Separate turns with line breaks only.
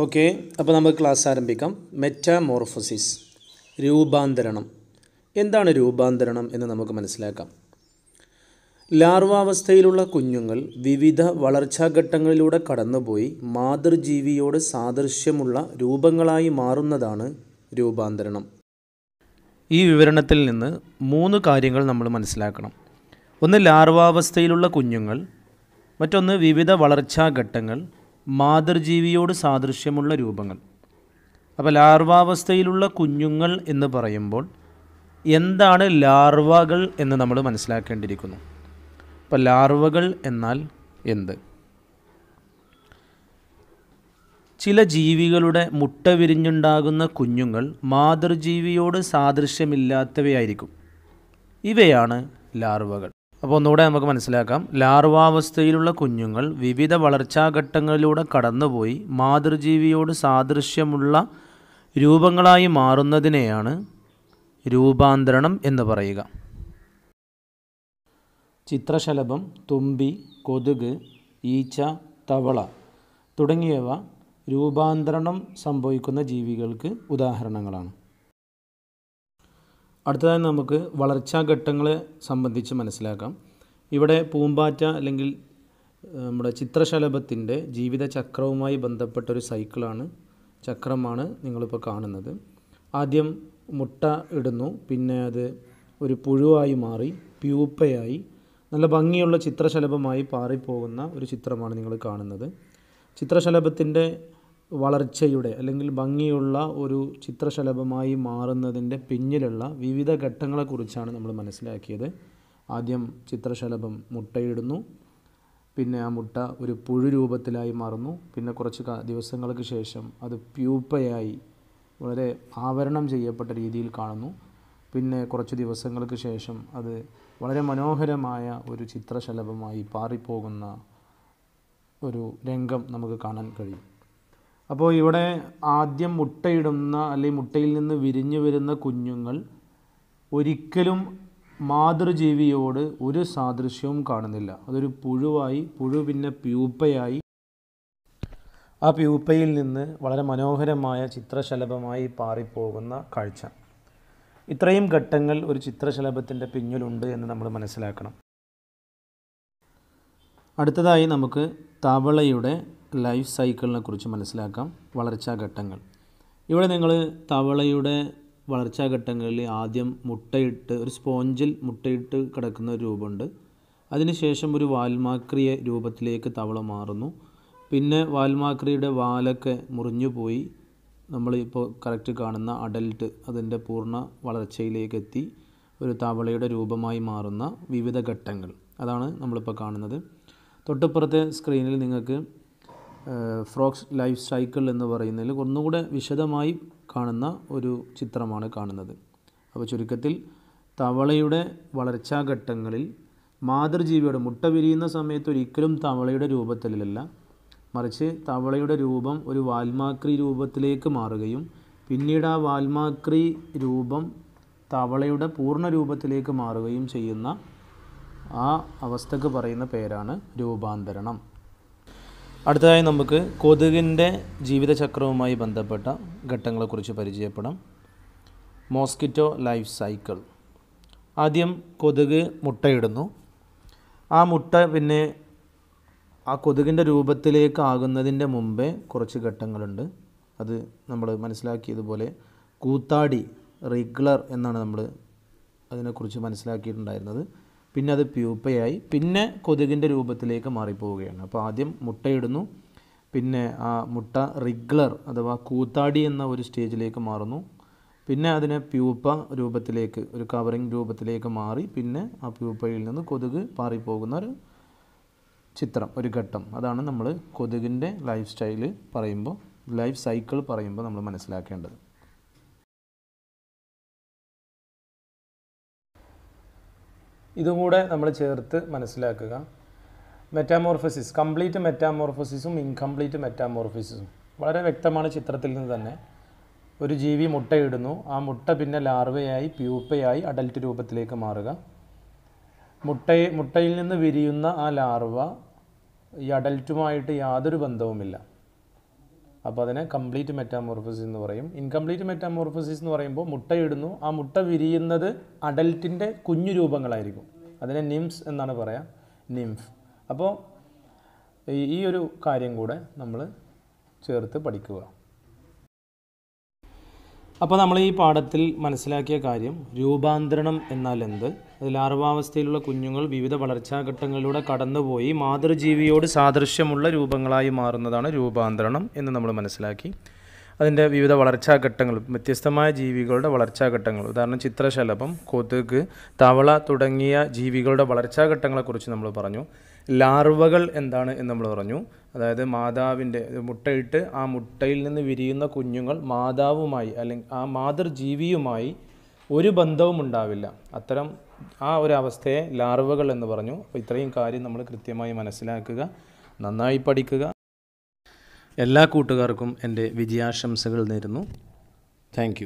okay അപ്പോൾ നമുക്ക് class ആരംഭിക്കാം മെറ്റാമോർഫോസിസ് രൂപാന്തരണം എന്താണ് രൂപാന്തരണം എന്ന് നമുക്ക് മനസ്സിലാക്കാം ലാർവാവസ്ഥയിലുള്ള കുഞ്ഞുങ്ങൾ വിവിധ വളർച്ചാഘട്ടങ്ങളിലൂടെ കടന്നുപോയി മാതൃജീവിയോട് സാദൃശ്യമുള്ള രൂപങ്ങളായി മാറുന്നതാണ് രൂപാന്തരണം ഈ വിവരണത്തിൽ നിന്ന് മൂന്ന് കാര്യങ്ങൾ നമ്മൾ മനസ്സിലാക്കണം ഒന്ന് ലാർവാവസ്ഥയിലുള്ള കുഞ്ഞുങ്ങൾ മറ്റൊന്ന് വിവിധ വളർച്ചാഘട്ടങ്ങൾ മാതൃജീവിയോട് സാദൃശ്യമുള്ള രൂപങ്ങൾ അപ്പോൾ ലാർവാവസ്ഥയിലുള്ള കുഞ്ഞുങ്ങൾ എന്ന് പറയുമ്പോൾ എന്താണ് ലാർവകൾ എന്ന് നമ്മൾ മനസ്സിലാക്കേണ്ടിയിരിക്കുന്നു അപ്പോൾ ലാർവകൾ എന്നാൽ എന്ത് ചില ജീവികളുടെ മുട്ട വിരിഞ്ഞുണ്ടാകുന്ന കുഞ്ഞുങ്ങൾ മാതൃജീവിയോട് സാദൃശ്യമില്ലാത്തവയായിരിക്കും ഇവയാണ് ലാർവകൾ അപ്പോൾ ഒന്നുകൂടെ നമുക്ക് മനസ്സിലാക്കാം ലാർവാവസ്ഥയിലുള്ള കുഞ്ഞുങ്ങൾ വിവിധ വളർച്ചാഘട്ടങ്ങളിലൂടെ കടന്നുപോയി മാതൃജീവിയോട് സാദൃശ്യമുള്ള രൂപങ്ങളായി മാറുന്നതിനെയാണ് രൂപാന്തരണം എന്ന് പറയുക ചിത്രശലഭം തുമ്പി കൊതുക് ഈച്ച തവള തുടങ്ങിയവ രൂപാന്തരണം സംഭവിക്കുന്ന ജീവികൾക്ക് ഉദാഹരണങ്ങളാണ് അടുത്തതായി നമുക്ക് വളർച്ചാ ഘട്ടങ്ങളെ സംബന്ധിച്ച് മനസ്സിലാക്കാം ഇവിടെ പൂമ്പാറ്റ അല്ലെങ്കിൽ നമ്മുടെ ചിത്രശലഭത്തിൻ്റെ ജീവിത ചക്രവുമായി ബന്ധപ്പെട്ട ഒരു സൈക്കിളാണ് ചക്രമാണ് നിങ്ങളിപ്പോൾ കാണുന്നത് ആദ്യം മുട്ട ഇടുന്നു പിന്നെ അത് ഒരു പുഴുവായി മാറി പ്യൂപ്പയായി നല്ല ഭംഗിയുള്ള ചിത്രശലഭമായി പാറിപ്പോകുന്ന ഒരു ചിത്രമാണ് നിങ്ങൾ കാണുന്നത് ചിത്രശലഭത്തിൻ്റെ വളർച്ചയുടെ അല്ലെങ്കിൽ ഭംഗിയുള്ള ഒരു ചിത്രശലഭമായി മാറുന്നതിൻ്റെ പിന്നിലുള്ള വിവിധ ഘട്ടങ്ങളെക്കുറിച്ചാണ് നമ്മൾ മനസ്സിലാക്കിയത് ആദ്യം ചിത്രശലഭം മുട്ടയിടുന്നു പിന്നെ ആ മുട്ട ഒരു പുഴു രൂപത്തിലായി മാറുന്നു പിന്നെ കുറച്ച് ദിവസങ്ങൾക്ക് ശേഷം അത് പ്യൂപ്പയായി വളരെ ആവരണം ചെയ്യപ്പെട്ട രീതിയിൽ കാണുന്നു പിന്നെ കുറച്ച് ദിവസങ്ങൾക്ക് ശേഷം അത് വളരെ മനോഹരമായ ഒരു ചിത്രശലഭമായി പാറിപ്പോകുന്ന ഒരു രംഗം നമുക്ക് കാണാൻ കഴിയും അപ്പോൾ ഇവിടെ ആദ്യം മുട്ടയിടുന്ന അല്ലെങ്കിൽ മുട്ടയിൽ നിന്ന് വിരിഞ്ഞു വരുന്ന കുഞ്ഞുങ്ങൾ ഒരിക്കലും മാതൃജീവിയോട് ഒരു സാദൃശ്യവും കാണുന്നില്ല അതൊരു പുഴുവായി പുഴു പിന്നെ പ്യൂപ്പയായി ആ പ്യൂപ്പയിൽ നിന്ന് വളരെ മനോഹരമായ ചിത്രശലഭമായി പാറിപ്പോകുന്ന കാഴ്ച ഇത്രയും ഘട്ടങ്ങൾ ഒരു ചിത്രശലഭത്തിൻ്റെ പിന്നിലുണ്ട് എന്ന് നമ്മൾ മനസ്സിലാക്കണം അടുത്തതായി നമുക്ക് തവളയുടെ ലൈഫ് സൈക്കിളിനെ കുറിച്ച് മനസ്സിലാക്കാം വളർച്ചാ ഘട്ടങ്ങൾ ഇവിടെ നിങ്ങൾ തവളയുടെ വളർച്ചാ ഘട്ടങ്ങളിൽ ആദ്യം മുട്ടയിട്ട് ഒരു സ്പോഞ്ചിൽ മുട്ടയിട്ട് കിടക്കുന്ന ഒരു രൂപമുണ്ട് അതിനുശേഷം ഒരു വാൽമാക്രിയ രൂപത്തിലേക്ക് തവള മാറുന്നു പിന്നെ വാൽമാക്രിയുടെ വാലൊക്കെ മുറിഞ്ഞു പോയി നമ്മളിപ്പോൾ കറക്റ്റ് കാണുന്ന അഡൽട്ട് അതിൻ്റെ പൂർണ്ണ വളർച്ചയിലേക്ക് എത്തി ഒരു തവളയുടെ രൂപമായി മാറുന്ന വിവിധ ഘട്ടങ്ങൾ അതാണ് നമ്മളിപ്പോൾ കാണുന്നത് തൊട്ടുപ്പുറത്തെ സ്ക്രീനിൽ നിങ്ങൾക്ക് ഫ്രോക്സ് ലൈഫ് സൈക്കിൾ എന്ന് പറയുന്നതിൽ ഒന്നുകൂടെ വിശദമായി കാണുന്ന ഒരു ചിത്രമാണ് കാണുന്നത് അപ്പോൾ ചുരുക്കത്തിൽ തവളയുടെ വളർച്ചാഘട്ടങ്ങളിൽ മാതൃജീവിയുടെ മുട്ട വിരിയുന്ന സമയത്ത് ഒരിക്കലും തവളയുടെ രൂപത്തിലല്ല മറിച്ച് തവളയുടെ രൂപം ഒരു വാൽമാക്രി രൂപത്തിലേക്ക് മാറുകയും പിന്നീട് ആ വാൽമാക്രി രൂപം തവളയുടെ പൂർണ്ണ രൂപത്തിലേക്ക് മാറുകയും ചെയ്യുന്ന ആ അവസ്ഥക്ക് പറയുന്ന പേരാണ് രൂപാന്തരണം അടുത്തതായി നമുക്ക് കൊതുകിൻ്റെ ജീവിതചക്രവുമായി ബന്ധപ്പെട്ട ഘട്ടങ്ങളെക്കുറിച്ച് പരിചയപ്പെടാം മോസ്കിറ്റോ ലൈഫ് സൈക്കിൾ ആദ്യം കൊതുക് മുട്ടയിടുന്നു ആ മുട്ട പിന്നെ ആ കൊതുകിൻ്റെ രൂപത്തിലേക്ക് ആകുന്നതിൻ്റെ മുമ്പേ കുറച്ച് ഘട്ടങ്ങളുണ്ട് അത് നമ്മൾ മനസ്സിലാക്കിയതുപോലെ കൂത്താടി റിഗ്ലർ എന്നാണ് നമ്മൾ അതിനെക്കുറിച്ച് മനസ്സിലാക്കിയിട്ടുണ്ടായിരുന്നത് പിന്നെ അത് പ്യൂപ്പയായി പിന്നെ കൊതുകിൻ്റെ രൂപത്തിലേക്ക് മാറിപ്പോവുകയാണ് അപ്പോൾ ആദ്യം മുട്ടയിടുന്നു പിന്നെ ആ മുട്ട റിഗ്ലർ അഥവാ കൂത്താടി എന്ന ഒരു സ്റ്റേജിലേക്ക് മാറുന്നു പിന്നെ അതിനെ പ്യൂപ്പ രൂപത്തിലേക്ക് ഒരു കവറിങ് രൂപത്തിലേക്ക് മാറി പിന്നെ ആ പ്യൂപ്പയിൽ നിന്ന് കൊതുക് പാറിപ്പോകുന്ന ഒരു ചിത്രം ഒരു ഘട്ടം അതാണ് നമ്മൾ കൊതുകിൻ്റെ ലൈഫ് സ്റ്റൈൽ പറയുമ്പോൾ ലൈഫ് സൈക്കിൾ പറയുമ്പോൾ നമ്മൾ മനസ്സിലാക്കേണ്ടത് ഇതും കൂടെ നമ്മൾ ചേർത്ത് മനസ്സിലാക്കുക മെറ്റാമോർഫസിസ് കംപ്ലീറ്റ് മെറ്റാമോർഫസിസും ഇൻകംപ്ലീറ്റ് മെറ്റാമോർഫസിസും വളരെ വ്യക്തമാണ് ചിത്രത്തിൽ നിന്ന് തന്നെ ഒരു ജീവി മുട്ടയിടുന്നു ആ മുട്ട പിന്നെ ലാർവയായി പ്യൂപ്പയായി അഡൽറ്റ് രൂപത്തിലേക്ക് മാറുക മുട്ടയെ മുട്ടയിൽ നിന്ന് വിരിയുന്ന ആ ലാർവ ഈ അഡൽറ്റുമായിട്ട് യാതൊരു ബന്ധവുമില്ല അപ്പോൾ അതിനെ കംപ്ലീറ്റ് മെറ്റാമോർഫസിസ് എന്ന് പറയും ഇൻകംപ്ലീറ്റ് മെറ്റാമോർഫസിസ് എന്ന് പറയുമ്പോൾ മുട്ടയിടുന്നു ആ മുട്ട വിരിയുന്നത് അഡൽറ്റിൻ്റെ കുഞ്ഞു രൂപങ്ങളായിരിക്കും അതിനെ നിംസ് എന്നാണ് പറയാം നിംഫ് അപ്പോൾ ഈ ഒരു കാര്യം കൂടെ നമ്മൾ ചേർത്ത് പഠിക്കുക അപ്പോൾ നമ്മൾ ഈ പാഠത്തിൽ മനസ്സിലാക്കിയ കാര്യം രൂപാന്തരണം എന്നാൽ എന്ത് ലാർവാവസ്ഥയിലുള്ള കുഞ്ഞുങ്ങൾ വിവിധ വളർച്ചാഘട്ടങ്ങളിലൂടെ കടന്നുപോയി മാതൃജീവിയോട് സാദൃശ്യമുള്ള രൂപങ്ങളായി മാറുന്നതാണ് രൂപാന്തരണം എന്ന് നമ്മൾ മനസ്സിലാക്കി അതിൻ്റെ വിവിധ വളർച്ചാഘട്ടങ്ങൾ വ്യത്യസ്തമായ ജീവികളുടെ വളർച്ചാഘട്ടങ്ങൾ ഉദാഹരണം ചിത്രശലഭം കൊതുക് തവള തുടങ്ങിയ ജീവികളുടെ വളർച്ചാഘട്ടങ്ങളെക്കുറിച്ച് നമ്മൾ പറഞ്ഞു ലാർവകൾ എന്താണ് എന്ന് നമ്മൾ പറഞ്ഞു അതായത് മാതാവിൻ്റെ മുട്ടയിട്ട് ആ മുട്ടയിൽ നിന്ന് വിരിയുന്ന കുഞ്ഞുങ്ങൾ മാതാവുമായി അല്ലെങ്കിൽ ആ മാതൃജീവിയുമായി ഒരു ബന്ധവും ഉണ്ടാവില്ല അത്തരം ആ ഒരു അവസ്ഥയെ ലാർവകൾ എന്ന് പറഞ്ഞു അപ്പോൾ ഇത്രയും കാര്യം നമ്മൾ കൃത്യമായി മനസ്സിലാക്കുക നന്നായി പഠിക്കുക എല്ലാ കൂട്ടുകാർക്കും എൻ്റെ വിജയാശംസകൾ നേരുന്നു താങ്ക്